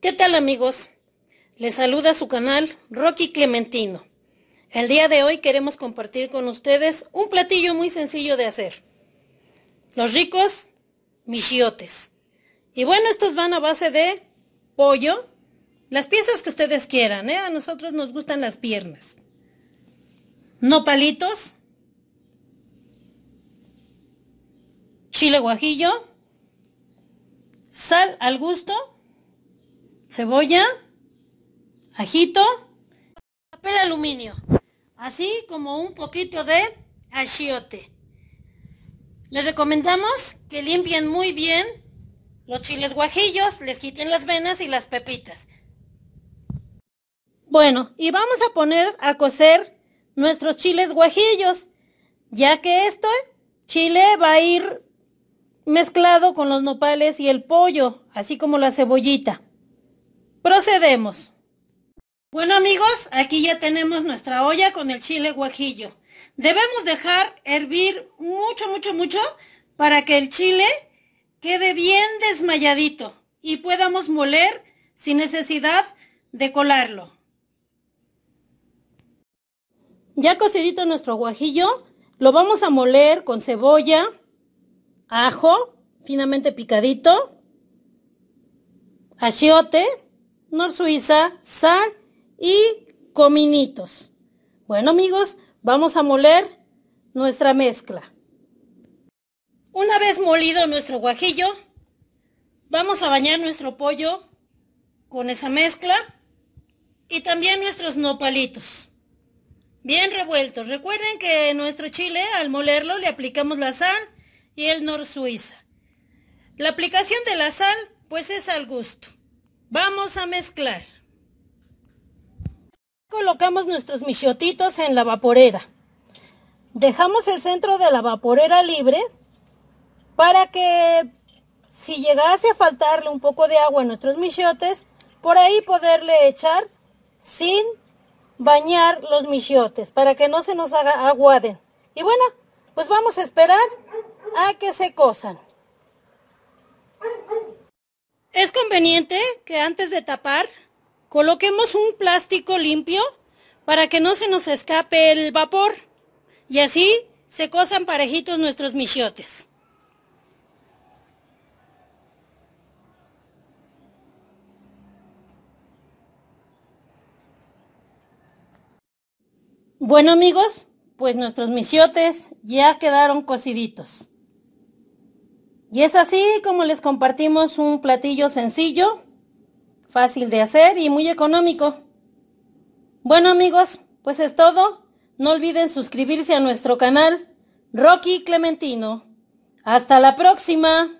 ¿Qué tal amigos? Les saluda su canal Rocky Clementino. El día de hoy queremos compartir con ustedes un platillo muy sencillo de hacer. Los ricos michiotes. Y bueno, estos van a base de pollo, las piezas que ustedes quieran, ¿eh? a nosotros nos gustan las piernas. No palitos, chile guajillo, sal al gusto, cebolla, ajito, papel aluminio, así como un poquito de achiote. Les recomendamos que limpien muy bien los chiles guajillos, les quiten las venas y las pepitas. Bueno, y vamos a poner a cocer nuestros chiles guajillos, ya que este chile va a ir mezclado con los nopales y el pollo, así como la cebollita. Procedemos. Bueno amigos, aquí ya tenemos nuestra olla con el chile guajillo. Debemos dejar hervir mucho, mucho, mucho para que el chile quede bien desmayadito y podamos moler sin necesidad de colarlo. Ya cocidito nuestro guajillo, lo vamos a moler con cebolla, ajo, finamente picadito, achiote, nor suiza, sal y cominitos. Bueno amigos, vamos a moler nuestra mezcla. Una vez molido nuestro guajillo, vamos a bañar nuestro pollo con esa mezcla y también nuestros nopalitos. Bien revueltos. Recuerden que nuestro chile al molerlo le aplicamos la sal y el nor suiza. La aplicación de la sal pues es al gusto. Vamos a mezclar. Colocamos nuestros michotitos en la vaporera. Dejamos el centro de la vaporera libre para que si llegase a faltarle un poco de agua a nuestros michotes, por ahí poderle echar sin bañar los michotes para que no se nos haga aguaden. Y bueno, pues vamos a esperar a que se cosan. que antes de tapar coloquemos un plástico limpio para que no se nos escape el vapor y así se cosan parejitos nuestros michiotes. Bueno amigos, pues nuestros misiotes ya quedaron cociditos. Y es así como les compartimos un platillo sencillo, fácil de hacer y muy económico. Bueno amigos, pues es todo. No olviden suscribirse a nuestro canal Rocky Clementino. Hasta la próxima.